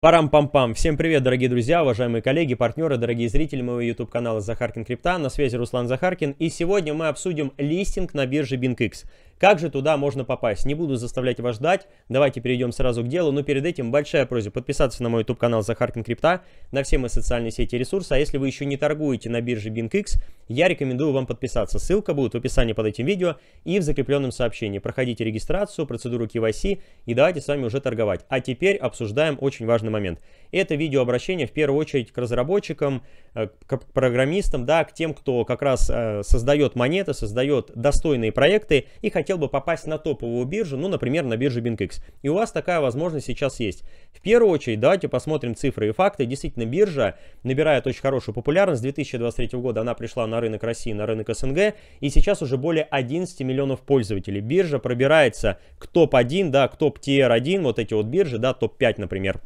Парам-пам-пам. Всем привет, дорогие друзья, уважаемые коллеги, партнеры, дорогие зрители моего YouTube канала Захаркин Крипта. На связи Руслан Захаркин. И сегодня мы обсудим листинг на бирже BinkX. Как же туда можно попасть? Не буду заставлять вас ждать. Давайте перейдем сразу к делу. Но перед этим большая просьба подписаться на мой YouTube канал Захаркин Крипта, на все мои социальные сети и ресурсы. А если вы еще не торгуете на бирже BinkX, я рекомендую вам подписаться. Ссылка будет в описании под этим видео и в закрепленном сообщении. Проходите регистрацию, процедуру KYC и давайте с вами уже торговать. А теперь обсуждаем очень важный момент. Это видео обращение в первую очередь к разработчикам, э, к программистам, да, к тем, кто как раз э, создает монеты, создает достойные проекты и хотят хотел бы попасть на топовую биржу, ну, например, на биржу BinkX. И у вас такая возможность сейчас есть. В первую очередь, давайте посмотрим цифры и факты. Действительно, биржа набирает очень хорошую популярность. С 2023 года она пришла на рынок России, на рынок СНГ, и сейчас уже более 11 миллионов пользователей. Биржа пробирается к топ-1, да, к топ-тир-1, вот эти вот биржи, да, топ-5, например,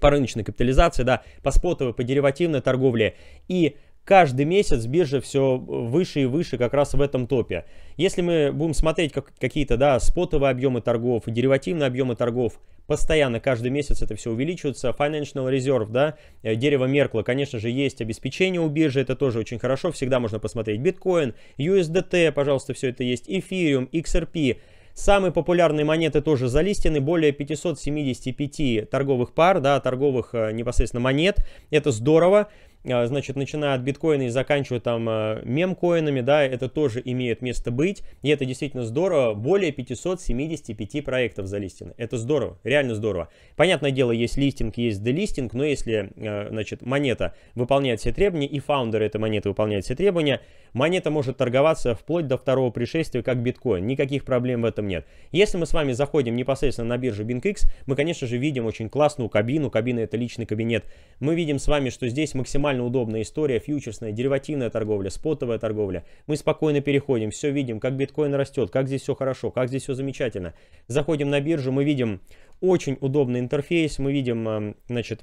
по рыночной капитализации, да, по спотовой, по деривативной торговле. И каждый месяц биржа все выше и выше как раз в этом топе. Если мы будем смотреть как, какие-то да, спотовые объемы торгов, деривативные объемы торгов, постоянно каждый месяц это все увеличивается. Financial Reserve, да, э, дерево Меркла, конечно же, есть обеспечение у биржи, это тоже очень хорошо, всегда можно посмотреть биткоин, USDT, пожалуйста, все это есть, эфириум, XRP. Самые популярные монеты тоже залистены, более 575 торговых пар, да, торговых э, непосредственно монет, это здорово. А, значит, начиная от биткоина и заканчивая там а, мемкоинами, да, это тоже имеет место быть, и это действительно здорово, более 575 проектов залистено, это здорово, реально здорово. Понятное дело, есть листинг, есть делистинг, но если, а, значит, монета выполняет все требования, и фаундер этой монеты выполняет все требования, монета может торговаться вплоть до второго пришествия, как биткоин, никаких проблем в этом нет. Если мы с вами заходим непосредственно на биржу BinkX, мы, конечно же, видим очень классную кабину, кабина это личный кабинет, мы видим с вами, что здесь максимально максимально удобная история, фьючерсная, деривативная торговля, спотовая торговля. Мы спокойно переходим, все видим, как биткоин растет, как здесь все хорошо, как здесь все замечательно. Заходим на биржу, мы видим очень удобный интерфейс, мы видим, эм, значит,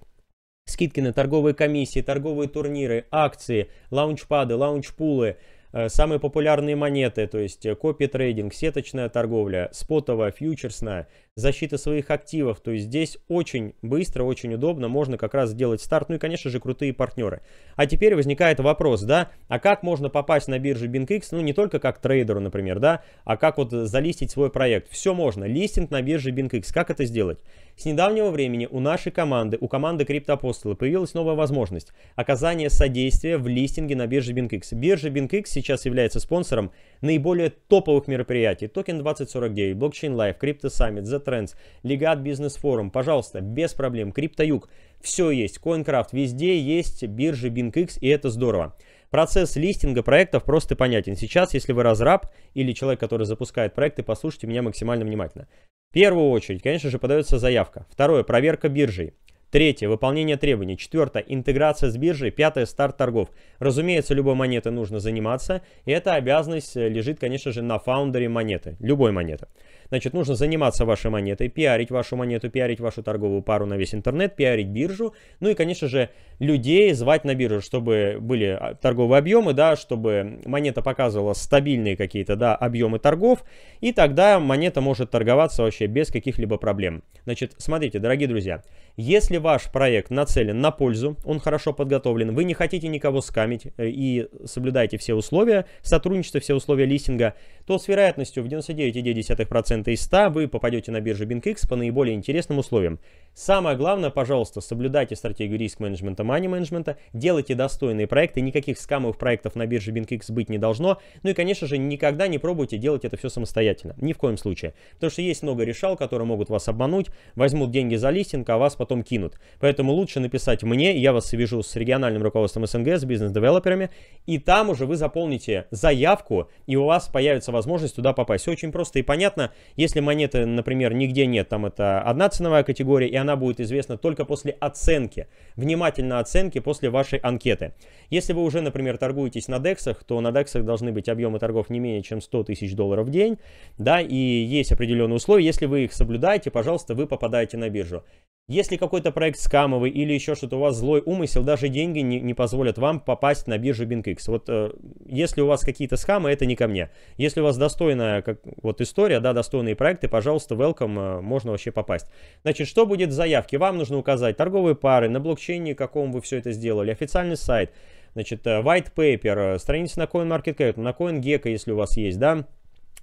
скидки на торговые комиссии, торговые турниры, акции, лаунчпады, лаунчпулы, э, самые популярные монеты, то есть э, копи трейдинг, сеточная торговля, спотовая, фьючерсная, защита своих активов. То есть здесь очень быстро, очень удобно, можно как раз сделать старт. Ну и, конечно же, крутые партнеры. А теперь возникает вопрос, да, а как можно попасть на биржу BinkX, ну не только как трейдеру, например, да, а как вот залистить свой проект. Все можно. Листинг на бирже BinkX. Как это сделать? С недавнего времени у нашей команды, у команды Криптоапостолы появилась новая возможность – оказание содействия в листинге на бирже BinkX. Биржа BinkX сейчас является спонсором наиболее топовых мероприятий – Токен 2049, Blockchain Life, Crypto Summit, Z Trends, Легат Бизнес Форум, пожалуйста, без проблем, Криптоюг, все есть, CoinCraft, везде есть биржи BinkX, и это здорово. Процесс листинга проектов просто понятен. Сейчас, если вы разраб или человек, который запускает проекты, послушайте меня максимально внимательно. В первую очередь, конечно же, подается заявка. Второе, проверка биржей. Третье. Выполнение требований. Четвертое. Интеграция с биржей. Пятое. Старт торгов. Разумеется, любой монеты нужно заниматься. И эта обязанность э, лежит, конечно же, на фаундере монеты. Любой монеты. Значит, нужно заниматься вашей монетой, пиарить вашу монету, пиарить вашу торговую пару на весь интернет, пиарить биржу. Ну и, конечно же, людей звать на биржу, чтобы были а, торговые объемы, да, чтобы монета показывала стабильные какие-то, да, объемы торгов. И тогда монета может торговаться вообще без каких-либо проблем. Значит, смотрите, дорогие друзья, если если ваш проект нацелен на пользу, он хорошо подготовлен, вы не хотите никого скамить э, и соблюдаете все условия сотрудничество, все условия листинга, то с вероятностью в 99,9% из 100 вы попадете на биржу BinkX по наиболее интересным условиям. Самое главное, пожалуйста, соблюдайте стратегию риск-менеджмента, мани-менеджмента, делайте достойные проекты, никаких скамовых проектов на бирже BinkX быть не должно. Ну и, конечно же, никогда не пробуйте делать это все самостоятельно, ни в коем случае. Потому что есть много решал, которые могут вас обмануть, возьмут деньги за листинг, а вас потом кинут. Поэтому лучше написать мне, я вас свяжу с региональным руководством СНГ, с бизнес-девелоперами, и там уже вы заполните заявку, и у вас появится возможность туда попасть. Все очень просто и понятно. Если монеты, например, нигде нет, там это одна ценовая категория, и она она будет известна только после оценки, внимательно оценки после вашей анкеты. Если вы уже, например, торгуетесь на дексах, то на дексах должны быть объемы торгов не менее чем 100 тысяч долларов в день, да, и есть определенные условия. Если вы их соблюдаете, пожалуйста, вы попадаете на биржу. Если какой-то проект скамовый или еще что-то, у вас злой умысел, даже деньги не, не позволят вам попасть на биржу BinkX. Вот э, если у вас какие-то скамы, это не ко мне. Если у вас достойная как, вот история, да, достойные проекты, пожалуйста, welcome, э, можно вообще попасть. Значит, что будет в заявке? Вам нужно указать торговые пары, на блокчейне, каком вы все это сделали, официальный сайт, значит, э, white paper, э, страница на CoinMarketCap, на CoinGecko, если у вас есть, да,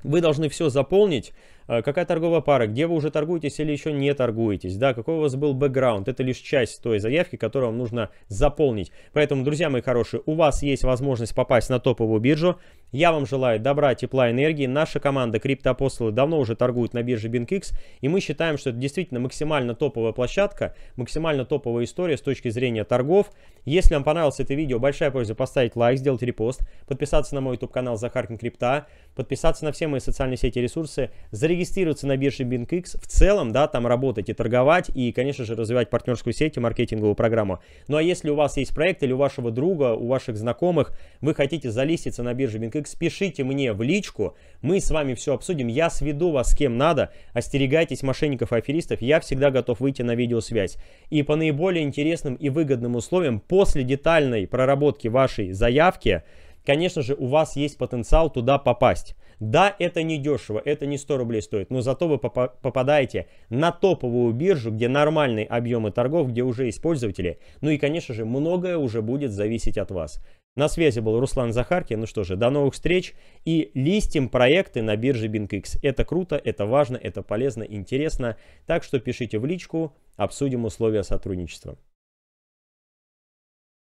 вы должны все заполнить, «Э, какая торговая пара, где вы уже торгуетесь или еще не торгуетесь, да, какой у вас был бэкграунд. Это лишь часть той заявки, которую вам нужно заполнить. Поэтому, друзья мои хорошие, у вас есть возможность попасть на топовую биржу. Я вам желаю добра, тепла, энергии. Наша команда Криптоапостолы давно уже торгует на бирже BinkX, и мы считаем, что это действительно максимально топовая площадка, максимально топовая история с точки зрения торгов. Если вам понравилось это видео, большая просьба поставить лайк, сделать репост, подписаться на мой YouTube-канал Захаркин Крипта, подписаться на все мои социальные сети и ресурсы, зарегистрироваться зарегистрироваться на бирже BinkX, в целом, да, там работать и торговать, и, конечно же, развивать партнерскую сеть и маркетинговую программу. Ну а если у вас есть проект или у вашего друга, у ваших знакомых, вы хотите залиститься на бирже BinkX, пишите мне в личку, мы с вами все обсудим, я сведу вас с кем надо, остерегайтесь мошенников и аферистов, я всегда готов выйти на видеосвязь. И по наиболее интересным и выгодным условиям, после детальной проработки вашей заявки, конечно же, у вас есть потенциал туда попасть. Да, это не дешево, это не 100 рублей стоит, но зато вы поп попадаете на топовую биржу, где нормальные объемы торгов, где уже есть пользователи. Ну и, конечно же, многое уже будет зависеть от вас. На связи был Руслан Захаркин. Ну что же, до новых встреч и листим проекты на бирже BinkX. Это круто, это важно, это полезно, интересно. Так что пишите в личку, обсудим условия сотрудничества.